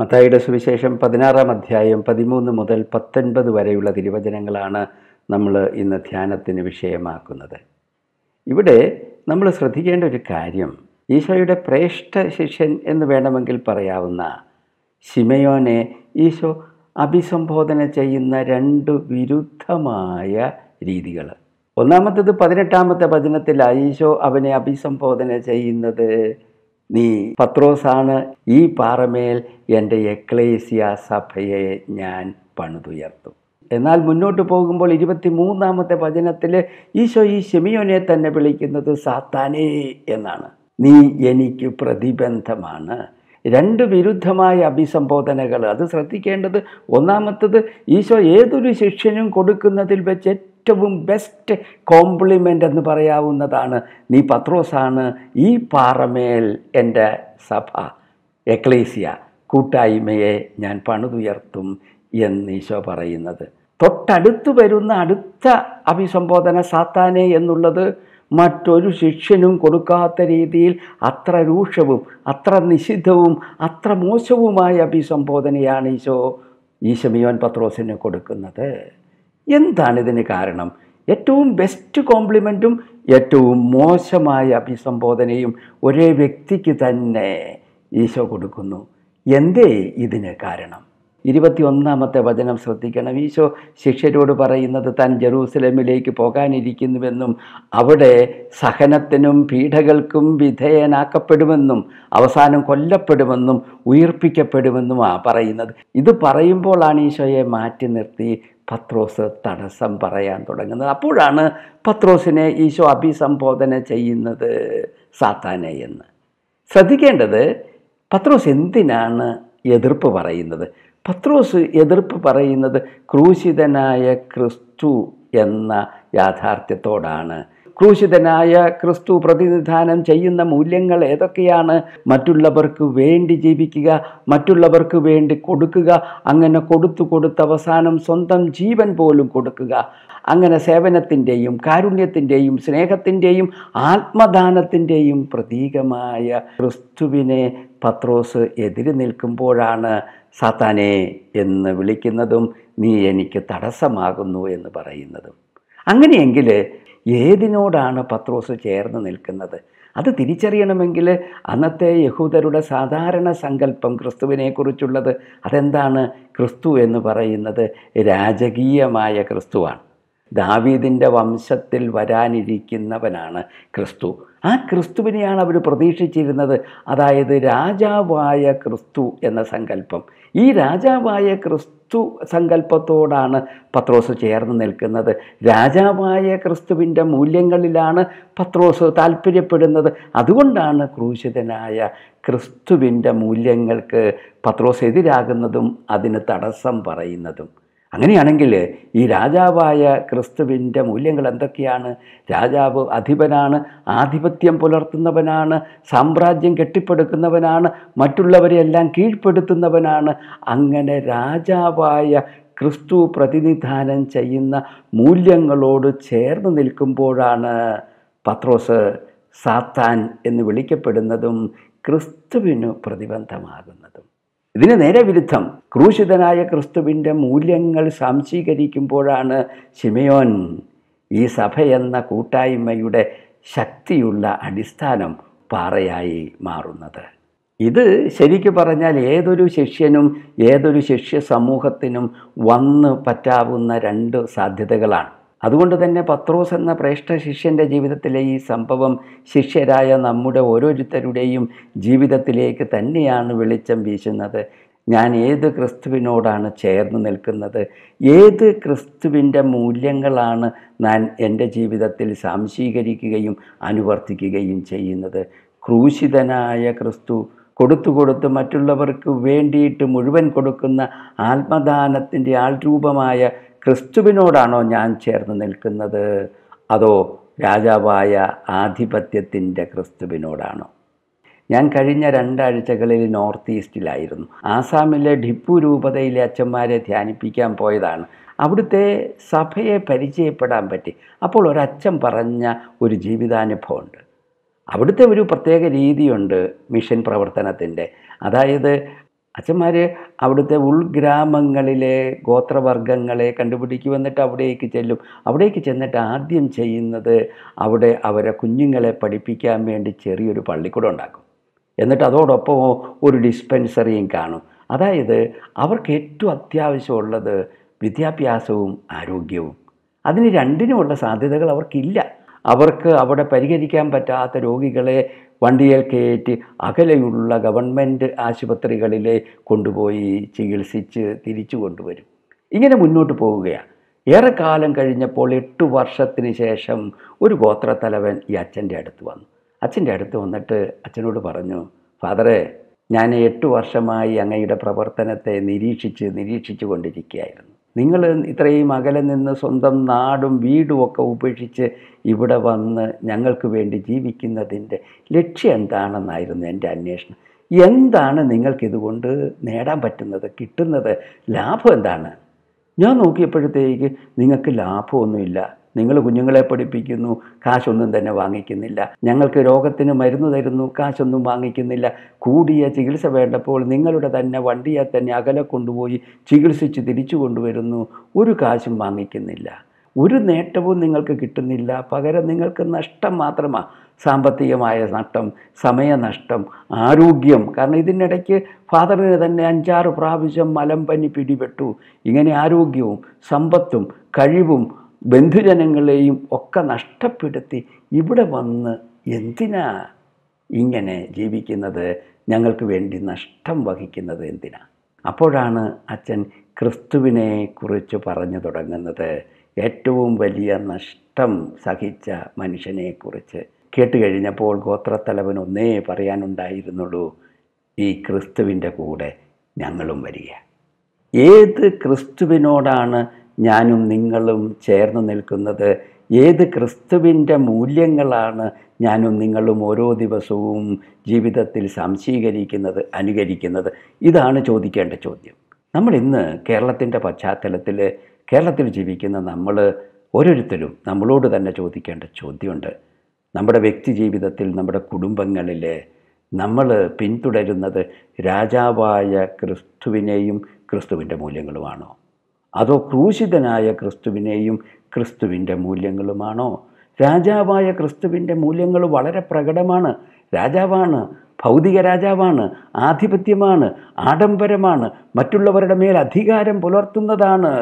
മത്തായിയുടെ സുവിശേഷം പതിനാറാം അധ്യായം പതിമൂന്ന് മുതൽ പത്തൊൻപത് വരെയുള്ള തിരുവചനങ്ങളാണ് നമ്മൾ ഇന്ന് ധ്യാനത്തിന് വിഷയമാക്കുന്നത് ഇവിടെ നമ്മൾ ശ്രദ്ധിക്കേണ്ട ഒരു കാര്യം ഈശോയുടെ പ്രേഷ്ഠ ശിഷ്യൻ എന്ന് വേണമെങ്കിൽ പറയാവുന്ന ശിമയോനെ ഈശോ അഭിസംബോധന ചെയ്യുന്ന രണ്ട് വിരുദ്ധമായ രീതികൾ ഒന്നാമത്തത് പതിനെട്ടാമത്തെ വചനത്തിലായി ഈശോ അവനെ അഭിസംബോധന ചെയ്യുന്നത് നീ പത്രോസാണ് ഈ പാറമേൽ എൻ്റെ എക്ലേസിയ സഭയെ ഞാൻ പണിതുയർത്തും എന്നാൽ മുന്നോട്ട് പോകുമ്പോൾ ഇരുപത്തി മൂന്നാമത്തെ വചനത്തിൽ ഈശോ ഈ ഷെമിയോനെ തന്നെ വിളിക്കുന്നത് സാത്താനേ എന്നാണ് നീ എനിക്ക് പ്രതിബന്ധമാണ് രണ്ട് വിരുദ്ധമായ അഭിസംബോധനകൾ അത് ശ്രദ്ധിക്കേണ്ടത് ഒന്നാമത്തത് ഈശോ ഏതൊരു ശിക്ഷനും കൊടുക്കുന്നതിൽ വെച്ച് ഏറ്റവും ബെസ്റ്റ് കോംപ്ലിമെൻ്റ് എന്ന് പറയാവുന്നതാണ് നീ പത്രോസാണ് ഈ പാറമേൽ എൻ്റെ സഭ എക്ലേസിയ കൂട്ടായ്മയെ ഞാൻ പണിതുയർത്തും എന്ന് ഈശോ പറയുന്നത് തൊട്ടടുത്ത് വരുന്ന അടുത്ത അഭിസംബോധന സാത്താനെ എന്നുള്ളത് മറ്റൊരു ശിഷ്യനും കൊടുക്കാത്ത രീതിയിൽ അത്ര രൂക്ഷവും അത്ര നിഷിദ്ധവും അത്ര മോശവുമായ അഭിസംബോധനയാണ് ഈശോ ഈശമിയോൻ പത്രോസിന് കൊടുക്കുന്നത് എന്താണ് ഇതിന് കാരണം ഏറ്റവും ബെസ്റ്റ് കോംപ്ലിമെൻറ്റും ഏറ്റവും മോശമായ അഭിസംബോധനയും ഒരേ വ്യക്തിക്ക് തന്നെ ഈശോ കൊടുക്കുന്നു എന്തേ ഇതിന് കാരണം ഇരുപത്തി ഒന്നാമത്തെ വചനം ശ്രദ്ധിക്കണം ഈശോ ശിഷ്യരോട് പറയുന്നത് താൻ ജെറൂസലമിലേക്ക് പോകാനിരിക്കുന്നുവെന്നും അവിടെ സഹനത്തിനും പീഡകൾക്കും വിധേയനാക്കപ്പെടുമെന്നും അവസാനം കൊല്ലപ്പെടുമെന്നും ഉയർപ്പിക്കപ്പെടുമെന്നുമാണ് പറയുന്നത് ഇത് പറയുമ്പോഴാണ് ഈശോയെ മാറ്റി നിർത്തി പത്രോസ് തടസ്സം പറയാൻ തുടങ്ങുന്നത് അപ്പോഴാണ് പത്രോസിനെ ഈശോ അഭിസംബോധന ചെയ്യുന്നത് സാത്താനെ എന്ന് ശ്രദ്ധിക്കേണ്ടത് പത്രോസ് എന്തിനാണ് എതിർപ്പ് പറയുന്നത് പത്രോസ് എതിർപ്പ് പറയുന്നത് ക്രൂശിതനായ ക്രിസ്തു എന്ന യാഥാർത്ഥ്യത്തോടാണ് ക്രൂശിതനായ ക്രിസ്തു പ്രതിനിധാനം ചെയ്യുന്ന മൂല്യങ്ങൾ ഏതൊക്കെയാണ് മറ്റുള്ളവർക്ക് വേണ്ടി ജീവിക്കുക മറ്റുള്ളവർക്ക് വേണ്ടി കൊടുക്കുക അങ്ങനെ കൊടുത്തു കൊടുത്ത് അവസാനം സ്വന്തം ജീവൻ പോലും കൊടുക്കുക അങ്ങനെ സേവനത്തിൻ്റെയും കാരുണ്യത്തിൻ്റെയും സ്നേഹത്തിൻ്റെയും ആത്മദാനത്തിൻ്റെയും പ്രതീകമായ ക്രിസ്തുവിനെ പത്രോസ് എതിര് നിൽക്കുമ്പോഴാണ് സാത്താനെ എന്ന് വിളിക്കുന്നതും നീ എനിക്ക് തടസ്സമാകുന്നു എന്ന് പറയുന്നതും അങ്ങനെയെങ്കിൽ ഏതിനോടാണ് പത്രോസ് ചേർന്ന് നിൽക്കുന്നത് അത് തിരിച്ചറിയണമെങ്കിൽ അന്നത്തെ യഹൂദരുടെ സാധാരണ സങ്കല്പം ക്രിസ്തുവിനെക്കുറിച്ചുള്ളത് അതെന്താണ് ക്രിസ്തു എന്ന് പറയുന്നത് രാജകീയമായ ക്രിസ്തുവാണ് ദാവീദിൻ്റെ വംശത്തിൽ വരാനിരിക്കുന്നവനാണ് ക്രിസ്തു ആ ക്രിസ്തുവിനെയാണ് അവർ പ്രതീക്ഷിച്ചിരുന്നത് അതായത് രാജാവായ ക്രിസ്തു എന്ന സങ്കല്പം ഈ രാജാവായ ക്രിസ്തു ക്രിസ്തു സങ്കല്പത്തോടാണ് പത്രോസ് ചേർന്ന് നിൽക്കുന്നത് രാജാവായ ക്രിസ്തുവിൻ്റെ മൂല്യങ്ങളിലാണ് പത്രോസ് താല്പര്യപ്പെടുന്നത് അതുകൊണ്ടാണ് ക്രൂശിതനായ ക്രിസ്തുവിൻ്റെ മൂല്യങ്ങൾക്ക് പത്രോസ് എതിരാകുന്നതും അതിന് തടസ്സം പറയുന്നതും അങ്ങനെയാണെങ്കിൽ ഈ രാജാവായ ക്രിസ്തുവിൻ്റെ മൂല്യങ്ങൾ എന്തൊക്കെയാണ് രാജാവ് അധിപനാണ് ആധിപത്യം പുലർത്തുന്നവനാണ് സാമ്രാജ്യം കെട്ടിപ്പടുക്കുന്നവനാണ് മറ്റുള്ളവരെയെല്ലാം കീഴ്പ്പെടുത്തുന്നവനാണ് അങ്ങനെ രാജാവായ ക്രിസ്തു പ്രതിനിധാനം ചെയ്യുന്ന മൂല്യങ്ങളോട് ചേർന്ന് നിൽക്കുമ്പോഴാണ് പത്രോസ് സാത്താൻ എന്ന് വിളിക്കപ്പെടുന്നതും ക്രിസ്തുവിനു പ്രതിബന്ധമാകുന്നത് ഇതിന് നേരെ വിരുദ്ധം ക്രൂശിതനായ ക്രിസ്തുവിൻ്റെ മൂല്യങ്ങൾ സംശീകരിക്കുമ്പോഴാണ് ശിമയോൻ ഈ സഭ എന്ന കൂട്ടായ്മയുടെ ശക്തിയുള്ള അടിസ്ഥാനം പാറയായി മാറുന്നത് ഇത് ശരിക്കു പറഞ്ഞാൽ ഏതൊരു ശിഷ്യനും ഏതൊരു ശിഷ്യ സമൂഹത്തിനും വന്ന് പറ്റാവുന്ന രണ്ട് സാധ്യതകളാണ് അതുകൊണ്ട് തന്നെ പത്രോസ് എന്ന പ്രേഷ്ഠ ശിഷ്യൻ്റെ ജീവിതത്തിലെ ഈ സംഭവം ശിഷ്യരായ നമ്മുടെ ഓരോരുത്തരുടെയും ജീവിതത്തിലേക്ക് തന്നെയാണ് വെളിച്ചം വീശുന്നത് ഞാൻ ഏത് ക്രിസ്തുവിനോടാണ് ചേർന്ന് നിൽക്കുന്നത് ഏത് ക്രിസ്തുവിൻ്റെ മൂല്യങ്ങളാണ് ഞാൻ എൻ്റെ ജീവിതത്തിൽ സംശീകരിക്കുകയും അനുവർത്തിക്കുകയും ചെയ്യുന്നത് ക്രൂശിതനായ ക്രിസ്തു കൊടുത്തു കൊടുത്ത് മറ്റുള്ളവർക്ക് വേണ്ടിയിട്ട് മുഴുവൻ കൊടുക്കുന്ന ആത്മദാനത്തിൻ്റെ ആൾരൂപമായ ക്രിസ്തുവിനോടാണോ ഞാൻ ചേർന്ന് നിൽക്കുന്നത് അതോ രാജാവായ ആധിപത്യത്തിൻ്റെ ക്രിസ്തുവിനോടാണോ ഞാൻ കഴിഞ്ഞ രണ്ടാഴ്ചകളിൽ നോർത്ത് ഈസ്റ്റിലായിരുന്നു ആസാമിലെ ഡിപ്പു രൂപതയിലെ അച്ഛന്മാരെ ധ്യാനിപ്പിക്കാൻ പോയതാണ് അവിടുത്തെ സഭയെ പരിചയപ്പെടാൻ പറ്റി അപ്പോൾ ഒരച്ഛൻ പറഞ്ഞ ഒരു ജീവിതാനുഭവമുണ്ട് അവിടുത്തെ ഒരു പ്രത്യേക രീതിയുണ്ട് മിഷൻ പ്രവർത്തനത്തിൻ്റെ അതായത് അച്ഛന്മാർ അവിടുത്തെ ഉൾഗ്രാമങ്ങളിലെ ഗോത്രവർഗങ്ങളെ കണ്ടുപിടിക്കും എന്നിട്ട് അവിടേക്ക് ചെല്ലും അവിടേക്ക് ചെന്നിട്ട് ആദ്യം ചെയ്യുന്നത് അവിടെ അവരെ കുഞ്ഞുങ്ങളെ പഠിപ്പിക്കാൻ വേണ്ടി ചെറിയൊരു പള്ളിക്കൂടം ഉണ്ടാക്കും എന്നിട്ട് അതോടൊപ്പം ഒരു ഡിസ്പെൻസറിയും കാണും അതായത് അവർക്ക് ഏറ്റവും അത്യാവശ്യമുള്ളത് വിദ്യാഭ്യാസവും ആരോഗ്യവും അതിന് രണ്ടിനുമുള്ള സാധ്യതകൾ അവർക്കില്ല അവർക്ക് അവിടെ പരിഹരിക്കാൻ പറ്റാത്ത രോഗികളെ വണ്ടിയിൽ കയറ്റി അകലെയുള്ള ഗവൺമെൻറ് ആശുപത്രികളിലെ കൊണ്ടുപോയി ചികിത്സിച്ച് തിരിച്ചു കൊണ്ടുവരും ഇങ്ങനെ മുന്നോട്ട് പോവുകയാണ് ഏറെക്കാലം കഴിഞ്ഞപ്പോൾ എട്ട് വർഷത്തിന് ശേഷം ഒരു ഗോത്രത്തലവൻ ഈ അച്ഛൻ്റെ അടുത്ത് വന്നു അച്ഛൻ്റെ അടുത്ത് വന്നിട്ട് അച്ഛനോട് പറഞ്ഞു ഫാദറെ ഞാൻ എട്ട് വർഷമായി അങ്ങയുടെ പ്രവർത്തനത്തെ നിരീക്ഷിച്ച് നിരീക്ഷിച്ചു കൊണ്ടിരിക്കുകയായിരുന്നു നിങ്ങൾ ഇത്രയും അകലെ നിന്ന് സ്വന്തം നാടും വീടും ഒക്കെ ഉപേക്ഷിച്ച് ഇവിടെ വന്ന് ഞങ്ങൾക്ക് വേണ്ടി ജീവിക്കുന്നതിൻ്റെ ലക്ഷ്യം എന്താണെന്നായിരുന്നു എൻ്റെ അന്വേഷണം എന്താണ് നിങ്ങൾക്കിതുകൊണ്ട് നേടാൻ പറ്റുന്നത് കിട്ടുന്നത് ലാഭം എന്താണ് ഞാൻ നോക്കിയപ്പോഴത്തേക്ക് നിങ്ങൾക്ക് ലാഭമൊന്നുമില്ല നിങ്ങൾ കുഞ്ഞുങ്ങളെ പഠിപ്പിക്കുന്നു കാശൊന്നും തന്നെ വാങ്ങിക്കുന്നില്ല ഞങ്ങൾക്ക് രോഗത്തിന് മരുന്ന് തരുന്നു കാശൊന്നും വാങ്ങിക്കുന്നില്ല കൂടിയ ചികിത്സ വേണ്ടപ്പോൾ നിങ്ങളുടെ തന്നെ വണ്ടിയെ തന്നെ അകലെ കൊണ്ടുപോയി ചികിത്സിച്ച് തിരിച്ചു കൊണ്ടുവരുന്നു ഒരു കാശും വാങ്ങിക്കുന്നില്ല ഒരു നേട്ടവും നിങ്ങൾക്ക് കിട്ടുന്നില്ല പകരം നിങ്ങൾക്ക് നഷ്ടം മാത്രമാണ് സാമ്പത്തികമായ നഷ്ടം സമയനഷ്ടം ആരോഗ്യം കാരണം ഇതിനിടയ്ക്ക് ഫാദറിന് തന്നെ അഞ്ചാറ് പ്രാവശ്യം മലമ്പനി പിടിപെട്ടു ഇങ്ങനെ ആരോഗ്യവും സമ്പത്തും കഴിവും ബന്ധുജനങ്ങളെയും ഒക്കെ നഷ്ടപ്പെടുത്തി ഇവിടെ വന്ന് എന്തിനാ ഇങ്ങനെ ജീവിക്കുന്നത് ഞങ്ങൾക്ക് വേണ്ടി നഷ്ടം വഹിക്കുന്നത് എന്തിനാ അപ്പോഴാണ് അച്ഛൻ ക്രിസ്തുവിനെ കുറിച്ച് പറഞ്ഞു തുടങ്ങുന്നത് ഏറ്റവും വലിയ നഷ്ടം സഹിച്ച മനുഷ്യനെക്കുറിച്ച് കേട്ട് കഴിഞ്ഞപ്പോൾ ഗോത്രത്തലവൻ ഒന്നേ പറയാനുണ്ടായിരുന്നുള്ളൂ ഈ ക്രിസ്തുവിൻ്റെ കൂടെ ഞങ്ങളും വരിക ഏത് ക്രിസ്തുവിനോടാണ് ഞാനും നിങ്ങളും ചേർന്ന് നിൽക്കുന്നത് ഏത് ക്രിസ്തുവിൻ്റെ മൂല്യങ്ങളാണ് ഞാനും നിങ്ങളും ഓരോ ദിവസവും ജീവിതത്തിൽ സംശീകരിക്കുന്നത് അനുകരിക്കുന്നത് ഇതാണ് ചോദിക്കേണ്ട ചോദ്യം നമ്മൾ ഇന്ന് കേരളത്തിൻ്റെ പശ്ചാത്തലത്തിൽ കേരളത്തിൽ ജീവിക്കുന്ന നമ്മൾ ഓരോരുത്തരും നമ്മളോട് തന്നെ ചോദിക്കേണ്ട ചോദ്യമുണ്ട് നമ്മുടെ വ്യക്തി ജീവിതത്തിൽ നമ്മുടെ കുടുംബങ്ങളിൽ നമ്മൾ പിന്തുടരുന്നത് രാജാവായ ക്രിസ്തുവിനെയും ക്രിസ്തുവിൻ്റെ മൂല്യങ്ങളുമാണോ അതോ ക്രൂശിതനായ ക്രിസ്തുവിനെയും ക്രിസ്തുവിൻ്റെ മൂല്യങ്ങളുമാണോ രാജാവായ ക്രിസ്തുവിൻ്റെ മൂല്യങ്ങൾ വളരെ പ്രകടമാണ് രാജാവാണ് ഭൗതിക രാജാവാണ് ആധിപത്യമാണ് ആഡംബരമാണ് മറ്റുള്ളവരുടെ മേൽ അധികാരം പുലർത്തുന്നതാണ്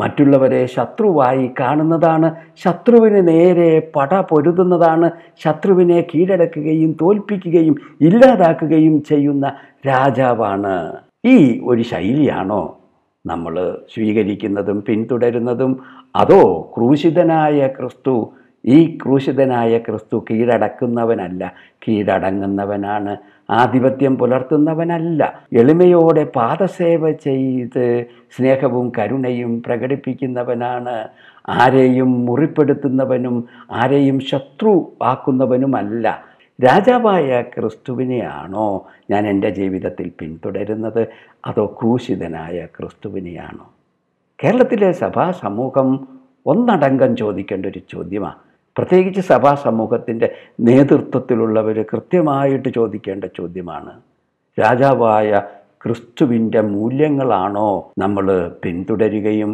മറ്റുള്ളവരെ ശത്രുവായി കാണുന്നതാണ് ശത്രുവിന് നേരെ പട പൊരുതുന്നതാണ് ശത്രുവിനെ കീഴടക്കുകയും തോൽപ്പിക്കുകയും ഇല്ലാതാക്കുകയും ചെയ്യുന്ന രാജാവാണ് ഈ ഒരു ശൈലിയാണോ നമ്മൾ സ്വീകരിക്കുന്നതും പിന്തുടരുന്നതും അതോ ക്രൂശിതനായ ക്രിസ്തു ഈ ക്രൂശിതനായ ക്രിസ്തു കീഴടക്കുന്നവനല്ല കീഴടങ്ങുന്നവനാണ് ആധിപത്യം പുലർത്തുന്നവനല്ല എളിമയോടെ പാദസേവ ചെയ്ത് സ്നേഹവും കരുണയും പ്രകടിപ്പിക്കുന്നവനാണ് ആരെയും മുറിപ്പെടുത്തുന്നവനും ആരെയും ശത്രു ആക്കുന്നവനുമല്ല രാജാവായ ക്രിസ്തുവിനെയാണോ ഞാൻ എൻ്റെ ജീവിതത്തിൽ പിന്തുടരുന്നത് അതോ ക്രൂശിതനായ ക്രിസ്തുവിനെയാണോ കേരളത്തിലെ സഭാ സമൂഹം ഒന്നടങ്കം ചോദിക്കേണ്ട ഒരു ചോദ്യമാണ് പ്രത്യേകിച്ച് സഭാ സമൂഹത്തിൻ്റെ നേതൃത്വത്തിലുള്ളവർ കൃത്യമായിട്ട് ചോദിക്കേണ്ട ചോദ്യമാണ് രാജാവായ ക്രിസ്തുവിൻ്റെ മൂല്യങ്ങളാണോ നമ്മൾ പിന്തുടരുകയും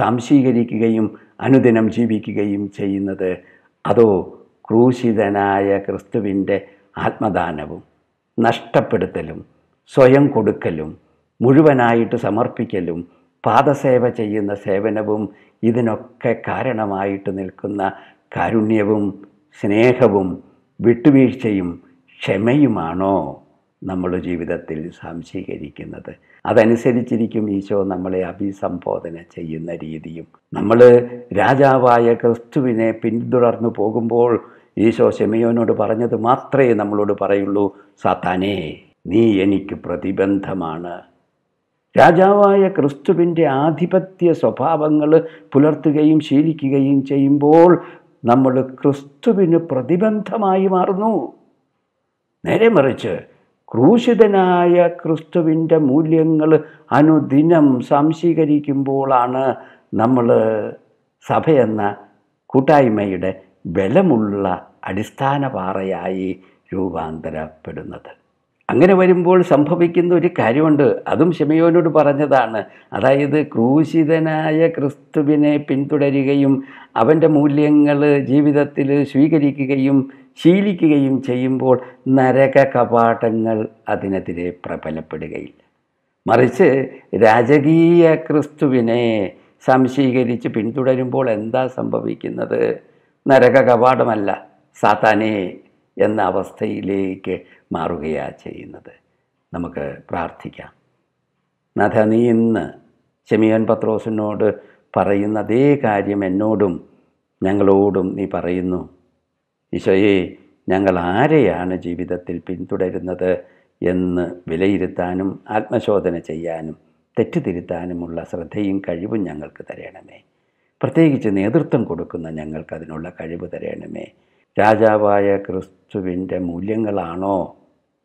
സംശീകരിക്കുകയും അനുദിനം ജീവിക്കുകയും ചെയ്യുന്നത് അതോ ക്രൂശിതനായ ക്രിസ്തുവിൻ്റെ ആത്മദാനവും നഷ്ടപ്പെടുത്തലും സ്വയം കൊടുക്കലും മുഴുവനായിട്ട് സമർപ്പിക്കലും പാദസേവ ചെയ്യുന്ന സേവനവും ഇതിനൊക്കെ കാരണമായിട്ട് നിൽക്കുന്ന കാരുണ്യവും സ്നേഹവും വിട്ടുവീഴ്ചയും ക്ഷമയുമാണോ നമ്മുടെ ജീവിതത്തിൽ സംശീകരിക്കുന്നത് അതനുസരിച്ചിരിക്കും ഈശോ നമ്മളെ അഭിസംബോധന ചെയ്യുന്ന രീതിയും നമ്മൾ രാജാവായ ക്രിസ്തുവിനെ പിന്തുടർന്നു പോകുമ്പോൾ ഈശോ ശെമയോനോട് പറഞ്ഞത് മാത്രമേ നമ്മളോട് പറയുള്ളൂ സാത്താനെ നീ എനിക്ക് പ്രതിബന്ധമാണ് രാജാവായ ക്രിസ്തുവിൻ്റെ ആധിപത്യ സ്വഭാവങ്ങൾ പുലർത്തുകയും ശീലിക്കുകയും ചെയ്യുമ്പോൾ നമ്മൾ ക്രിസ്തുവിന് പ്രതിബന്ധമായി മാറുന്നു നേരെ മറിച്ച് ക്രൂശിതനായ ക്രിസ്തുവിൻ്റെ മൂല്യങ്ങൾ അനുദിനം സംശീകരിക്കുമ്പോഴാണ് നമ്മൾ സഭയെന്ന കൂട്ടായ്മയുടെ ബലമുള്ള അടിസ്ഥാന പാറയായി രൂപാന്തരപ്പെടുന്നത് അങ്ങനെ വരുമ്പോൾ സംഭവിക്കുന്ന ഒരു കാര്യമുണ്ട് അതും ഷെമിയോനോട് പറഞ്ഞതാണ് അതായത് ക്രൂശിതനായ ക്രിസ്തുവിനെ പിന്തുടരുകയും അവൻ്റെ മൂല്യങ്ങൾ ജീവിതത്തിൽ സ്വീകരിക്കുകയും ശീലിക്കുകയും ചെയ്യുമ്പോൾ നരക കപാടങ്ങൾ അതിനെതിരെ പ്രബലപ്പെടുകയില്ല മറിച്ച് രാജകീയ ക്രിസ്തുവിനെ സംശീകരിച്ച് പിന്തുടരുമ്പോൾ എന്താ സംഭവിക്കുന്നത് നരക കപാടമല്ല സാത്താനെ എന്ന അവസ്ഥയിലേക്ക് മാറുകയാണ് ചെയ്യുന്നത് നമുക്ക് പ്രാർത്ഥിക്കാം നഥ നീ ഇന്ന് ചെമിയൻ പത്രോസിനോട് പറയുന്ന അതേ കാര്യം എന്നോടും ഞങ്ങളോടും നീ പറയുന്നു ഈശോയെ ഞങ്ങൾ ആരെയാണ് ജീവിതത്തിൽ പിന്തുടരുന്നത് എന്ന് വിലയിരുത്താനും ആത്മശോധന ചെയ്യാനും തെറ്റുതിരുത്താനുമുള്ള ശ്രദ്ധയും കഴിവും ഞങ്ങൾക്ക് തരയണമേ പ്രത്യേകിച്ച് നേതൃത്വം കൊടുക്കുന്ന ഞങ്ങൾക്ക് അതിനുള്ള കഴിവ് തരയണമേ രാജാവായ ക്രിസ്തുവിൻ്റെ മൂല്യങ്ങളാണോ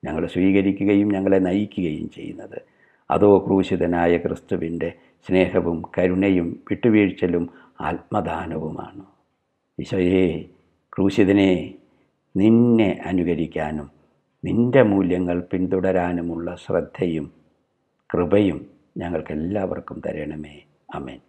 ഞങ്ങൾ സ്വീകരിക്കുകയും ഞങ്ങളെ നയിക്കുകയും ചെയ്യുന്നത് അതോ ക്രൂശിതനായ ക്രിസ്തുവിൻ്റെ സ്നേഹവും കരുണയും വിട്ടുവീഴ്ചലും ആത്മദാനവുമാണ് ഈശോയെ ക്രൂശിതനെ നിന്നെ അനുകരിക്കാനും നിൻ്റെ മൂല്യങ്ങൾ പിന്തുടരാനുമുള്ള ശ്രദ്ധയും കൃപയും ഞങ്ങൾക്കെല്ലാവർക്കും തരണമേ അമേൻ